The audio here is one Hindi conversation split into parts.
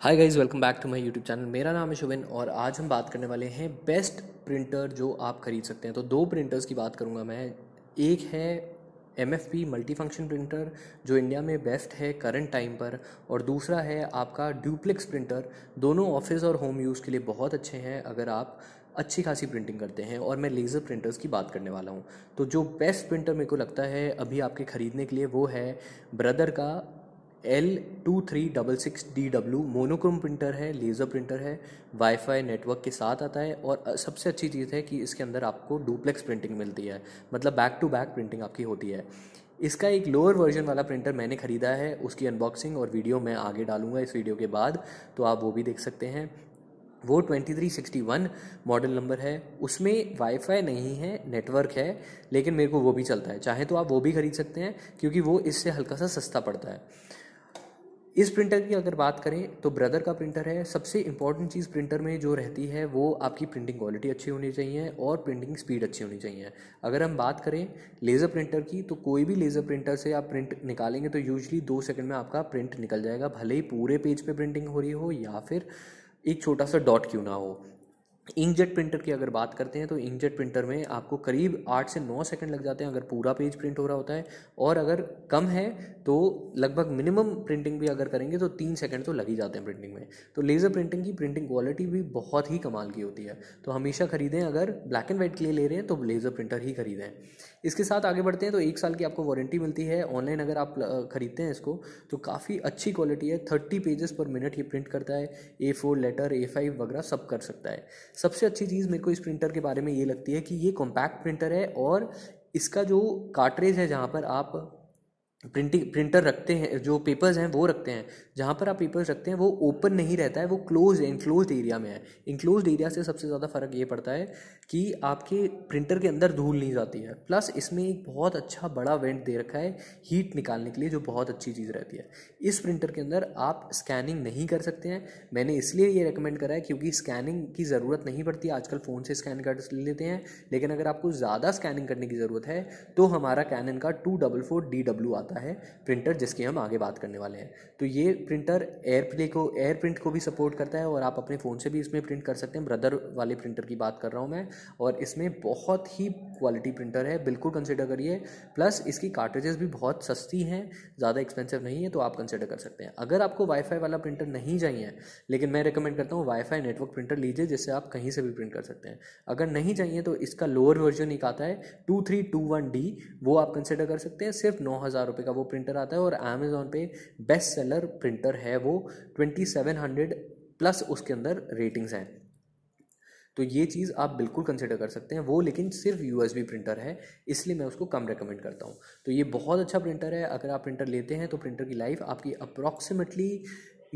hi guys welcome back to my YouTube channel मेरा नाम है शुभिन और आज हम बात करने वाले हैं बेस्ट प्रिंटर जो आप खरीद सकते हैं तो दो प्रिंटर्स की बात करूंगा मैं एक है M F P multi function printer जो इंडिया में बेस्ट है करंट टाइम पर और दूसरा है आपका ड्यूप्लेक्स प्रिंटर दोनों ऑफिस और होम यूज़ के लिए बहुत अच्छे हैं अगर आप अच्छी खासी प्रिंटिंग करते हैं और मैं लेज़र प्रिंटर्स की बात करने वाला हूँ तो जो बेस्ट प्रिंटर मेरे को लगता है अभी आपके ख़रीदने के लिए वो है ब्रदर का L two three double six D W monochrome printer है लेज़र प्रिंटर है वाईफाई नेटवर्क के साथ आता है और सबसे अच्छी चीज़ है कि इसके अंदर आपको डुप्लेक्स प्रिंटिंग मिलती है मतलब बैक टू बैक प्रिंटिंग आपकी होती है इसका एक लोअर वर्जन वाला प्रिंटर मैंने ख़रीदा है उसकी अनबॉक्सिंग और वीडियो मैं आगे डालूंगा इस वीडियो के बाद तो आप वो भी देख सकते हैं वो 2361 मॉडल नंबर है उसमें वाईफाई नहीं है नेटवर्क है लेकिन मेरे को वो भी चलता है चाहे तो आप वो भी ख़रीद सकते हैं क्योंकि वो इससे हल्का सा सस्ता पड़ता है इस प्रिंटर की अगर बात करें तो ब्रदर का प्रिंटर है सबसे इंपॉर्टेंट चीज़ प्रिंटर में जो रहती है वो आपकी प्रिंटिंग क्वालिटी अच्छी होनी चाहिए और प्रिंटिंग स्पीड अच्छी होनी चाहिए अगर हम बात करें लेज़र प्रिंटर की तो कोई भी लेज़र प्रिंटर से आप प्रिंट निकालेंगे तो यूजली दो सेकंड में आपका प्रिंट निकल जाएगा भले ही पूरे पेज पे प्रिंटिंग हो रही हो या फिर एक छोटा सा डॉट क्यों ना हो इंकजेट प्रिंटर की अगर बात करते हैं तो इंकजेट प्रिंटर में आपको करीब आठ से नौ सेकंड लग जाते हैं अगर पूरा पेज प्रिंट हो रहा होता है और अगर कम है तो लगभग मिनिमम प्रिंटिंग भी अगर करेंगे तो तीन सेकंड तो लग ही जाते हैं प्रिंटिंग में तो लेज़र प्रिंटिंग की प्रिंटिंग क्वालिटी भी बहुत ही कमाल की होती है तो हमेशा खरीदें अगर ब्लैक एंड वाइट के लिए ले रहे हैं तो लेज़र प्रिंटर ही खरीदें इसके साथ आगे बढ़ते हैं तो एक साल की आपको वारंटी मिलती है ऑनलाइन अगर आप ख़रीदते हैं इसको तो काफ़ी अच्छी क्वालिटी है थर्टी पेजेस पर मिनट ये प्रिंट करता है A four letter A five वगैरह सब कर सकता है सबसे अच्छी चीज़ मेरे को इस प्रिंटर के बारे में ये लगती है कि ये कॉम्पैक्ट प्रिंटर है और इसका जो कार्टरेज है जहाँ पर आप प्रिंटिंग प्रिंटर रखते हैं जो पेपर्स हैं वो रखते हैं जहाँ पर आप पेपर्स रखते हैं वो ओपन नहीं रहता है वो क्लोज इनक्लोज एरिया में है इनक्लोज एरिया से सबसे ज़्यादा फ़र्क ये पड़ता है कि आपके प्रिंटर के अंदर धूल नहीं जाती है प्लस इसमें एक बहुत अच्छा बड़ा वेंट दे रखा है हीट निकालने के लिए जो बहुत अच्छी चीज़ रहती है इस प्रिंटर के अंदर आप स्कैनिंग नहीं कर सकते हैं मैंने इसलिए ये रिकमेंड करा है क्योंकि स्कैनिंग की ज़रूरत नहीं पड़ती आजकल फ़ोन से स्कैन कर लेते हैं लेकिन अगर आपको ज़्यादा स्कैनिंग करने की ज़रूरत है तो हमारा कैनन का two double four D W आता आता है प्रिंटर जिसकी हम आगे बात करने वाले हैं तो ये प्रिंटर एयर प्ले को एयर प्रिंट को भी सपोर्ट करता है और आप अपने फ़ोन से भी इसमें प्रिंट कर सकते हैं ब्रदर वाले प्रिंटर की बात कर रहा हूँ मैं और इसमें बहुत ही क्वालिटी प्रिंटर है बिल्कुल कंसिडर करिए प्लस इसकी कार्टेजेस भी बहुत सस्ती हैं ज़्यादा एक्सपेंसिव नहीं है तो आप कंसिडर कर सकते हैं अगर आपको वाईफाई वाला प्रिंटर नहीं चाहिए लेकिन मैं रिकमेंड करता हूँ वाईफाई नेटवर्क प्रिंटर लीजिए जिससे आप कहीं से भी प्रिंट कर सकते हैं अगर नहीं चाहिए तो इसका लोअर वर्जन एक आता है two three two one D वो आप कंसिडर कर सकते हैं सिर्फ नौ हज़ार रुपये का वो प्रिंटर आता है और अमेज़ोन पे बेस्ट सेलर प्रिंटर है वो ट्वेंटी सेवन हंड्रेड प्लस उसके अंदर रेटिंग्स हैं तो ये चीज़ आप बिल्कुल कंसिडर कर सकते हैं वो लेकिन सिर्फ यू प्रिंटर है इसलिए मैं उसको कम रेकमेंड करता हूँ तो ये बहुत अच्छा प्रिंटर है अगर आप प्रिंटर लेते हैं तो प्रिंटर की लाइफ आपकी अप्रॉक्सीमेटली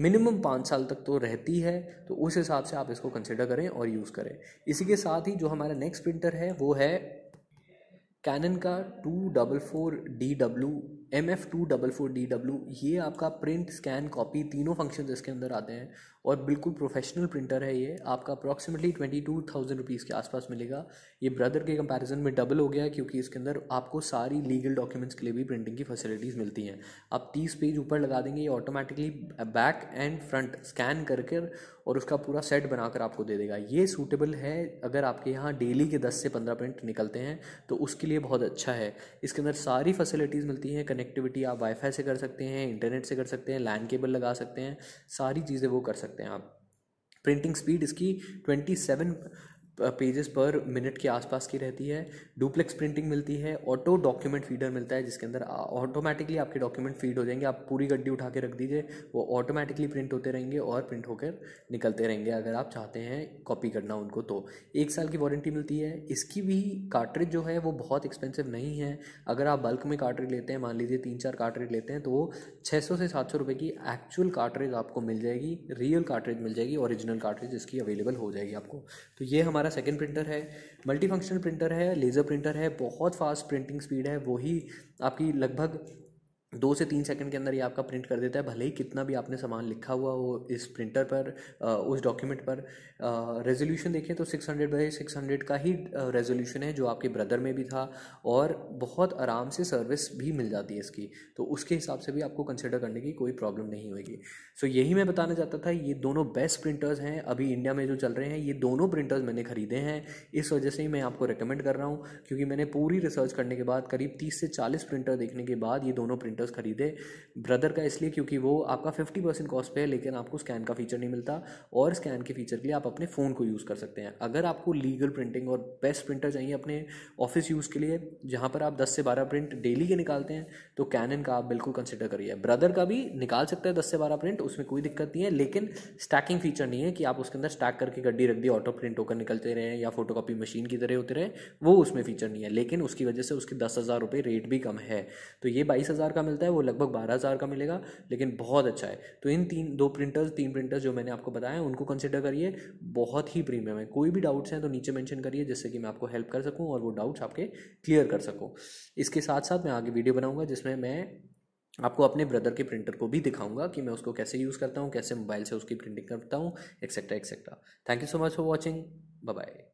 मिनिमम पाँच साल तक तो रहती है तो उस हिसाब से आप इसको कंसिडर करें और यूज़ करें इसी के साथ ही जो हमारा नेक्स्ट प्रिंटर है वो है कैनन का two double four D W M F two double four D W ये आपका प्रिंट स्कैन कॉपी तीनों फंक्शन इसके अंदर आते हैं और बिल्कुल प्रोफेशनल प्रिंटर है ये आपका approximately twenty two thousand rupees के आसपास मिलेगा ये ब्रदर के कंपैरिजन में डबल हो गया है क्योंकि इसके अंदर आपको सारी लीगल डॉक्यूमेंट्स के लिए भी प्रिंटिंग की फैसिलिटीज़ मिलती हैं आप तीस पेज ऊपर लगा देंगे ये automatically back and front scan करके और उसका पूरा सेट बनाकर आपको दे देगा ये सूटेबल है अगर आपके यहाँ डेली के दस से पंद्रह प्रिंट निकलते हैं तो उसके लिए बहुत अच्छा है इसके अंदर सारी फैसिलिटीज़ मिलती हैं कनेक्टिविटी आप वाईफाई से कर सकते हैं इंटरनेट से कर सकते हैं लैंड केबल लगा सकते हैं सारी चीज़ें वो कर सकते हैं आप प्रिंटिंग स्पीड इसकी twenty seven pages per minute के आसपास की रहती है डुप्लेक्स प्रिंटिंग मिलती है ऑटो डॉक्यूमेंट फीडर मिलता है जिसके अंदर ऑटोमेटिकली आपके डॉक्यूमेंट फीड हो जाएंगे आप पूरी गड्डी उठा के रख दीजिए वो ऑटोमेटिकली प्रिंट होते रहेंगे और प्रिंट होकर निकलते रहेंगे अगर आप चाहते हैं कॉपी करना उनको तो एक साल की वारंटी मिलती है इसकी भी कार्ट्रिज जो है वो बहुत एक्सपेंसिव नहीं है अगर आप बल्क में कार्ट्रिज लेते हैं मान लीजिए तीन चार कार्ट्रिज लेते हैं तो वो छः से सात सौ रुपये की एक्चुअल कार्ट्रिज आपको मिल जाएगी रियल कार्ट्रिज मिल जाएगी ओरिजिनल कार्ट्रिज इसकी अवेलेबल हो जाएगी आपको तो ये हमारा हमारा सेकेंड प्रिंटर है मल्टी फंक्शनल प्रिंटर है लेज़र प्रिंटर है बहुत फास्ट प्रिंटिंग स्पीड है वही आपकी लगभग दो से तीन सेकंड के अंदर ये आपका प्रिंट कर देता है भले ही कितना भी आपने सामान लिखा हुआ हो इस प्रिंटर पर उस डॉक्यूमेंट पर रेजोल्यूशन देखें तो 600 हंड्रेड बाई सिक्स का ही रेजोल्यूशन है जो आपके ब्रदर में भी था और बहुत आराम से सर्विस भी मिल जाती है इसकी तो उसके हिसाब से भी आपको कंसिडर करने की कोई प्रॉब्लम नहीं होगी सो so, यही मैं बताना चाहता था ये दोनों बेस्ट प्रिंटर्स हैं अभी इंडिया में जो चल रहे हैं ये दोनों प्रिंटर्स मैंने ख़रीदे हैं इस वजह से ही मैं आपको रिकमेंड कर रहा हूँ क्योंकि मैंने पूरी रिसर्च करने के बाद करीब तीस से चालीस प्रिंटर देखने के बाद ये दोनों प्रिंटर प्रिंटर्स खरीदे ब्रदर का इसलिए क्योंकि वो आपका फिफ्टी परसेंट कॉस्ट पे है लेकिन आपको स्कैन का फीचर नहीं मिलता और स्कैन के फीचर के लिए आप अपने फ़ोन को यूज़ कर सकते हैं अगर आपको लीगल प्रिंटिंग और बेस्ट प्रिंटर चाहिए अपने ऑफिस यूज़ के लिए जहाँ पर आप दस से बारह प्रिंट डेली के निकालते हैं तो कैनन का आप बिल्कुल कंसिडर करिए ब्रदर का भी निकाल सकते हैं दस से बारह प्रिंट उसमें कोई दिक्कत नहीं है लेकिन स्टैकिंग फीचर नहीं है कि आप उसके अंदर स्टैक करके गड्डी रख दी ऑटो प्रिंट होकर निकलते रहे या फोटोकॉपी मशीन की तरह होते रहे वो उसमें फीचर नहीं है लेकिन उसकी वजह से उसके दस हज़ार रुपये रेट भी कम है तो ये बाईस हज़ार का मिलता है वो लगभग बारह हज़ार का मिलेगा लेकिन बहुत अच्छा है तो इन तीन दो प्रिंटर्स तीन प्रिंटर्स जो मैंने आपको बताया उनको कंसिडर करिए बहुत ही प्रीमियम है कोई भी डाउट्स हैं तो नीचे मैंशन करिए जिससे कि मैं आपको हेल्प कर सकूँ और वो डाउट्स आपके क्लियर कर सकूँ इसके साथ साथ मैं आगे वीडियो बनाऊँगा जिसमें मैं आपको अपने ब्रदर के प्रिंटर को भी दिखाऊंगा कि मैं उसको कैसे यूज़ करता हूँ कैसे मोबाइल से उसकी प्रिंटिंग करता हूँ etcetera etcetera thank you so much for watching bye